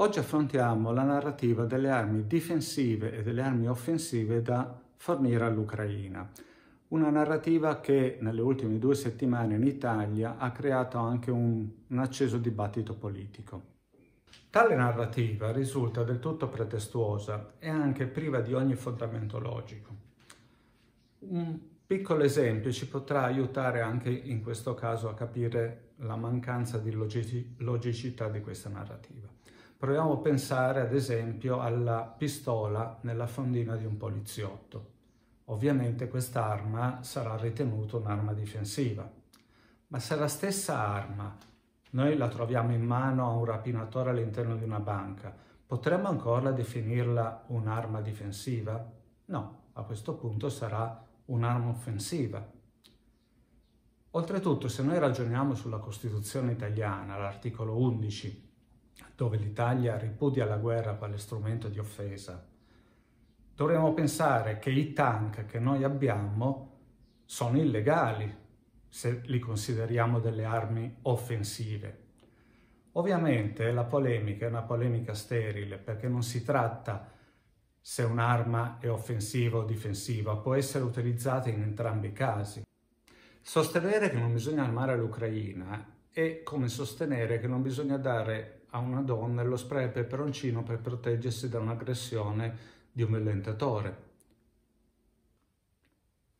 Oggi affrontiamo la narrativa delle armi difensive e delle armi offensive da fornire all'Ucraina. Una narrativa che nelle ultime due settimane in Italia ha creato anche un, un acceso dibattito politico. Tale narrativa risulta del tutto pretestuosa e anche priva di ogni fondamento logico. Un piccolo esempio ci potrà aiutare anche in questo caso a capire la mancanza di logici, logicità di questa narrativa. Proviamo a pensare ad esempio alla pistola nella fondina di un poliziotto. Ovviamente quest'arma sarà ritenuta un'arma difensiva, ma se la stessa arma noi la troviamo in mano a un rapinatore all'interno di una banca, potremmo ancora definirla un'arma difensiva? No, a questo punto sarà un'arma offensiva. Oltretutto, se noi ragioniamo sulla Costituzione italiana, l'articolo 11, dove l'Italia ripudia la guerra quale strumento di offesa, dovremmo pensare che i tank che noi abbiamo sono illegali se li consideriamo delle armi offensive. Ovviamente la polemica è una polemica sterile perché non si tratta se un'arma è offensiva o difensiva, può essere utilizzata in entrambi i casi. Sostenere che non bisogna armare l'Ucraina è come sostenere che non bisogna dare a una donna lo spray al peperoncino per proteggersi da un'aggressione di un violentatore.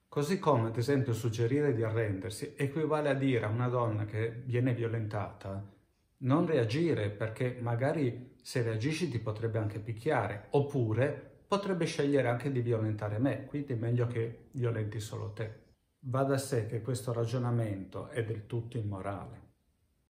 Così come, ad esempio, suggerire di arrendersi equivale a dire a una donna che viene violentata non reagire perché magari se reagisci ti potrebbe anche picchiare, oppure potrebbe scegliere anche di violentare me, quindi è meglio che violenti solo te. Va da sé che questo ragionamento è del tutto immorale.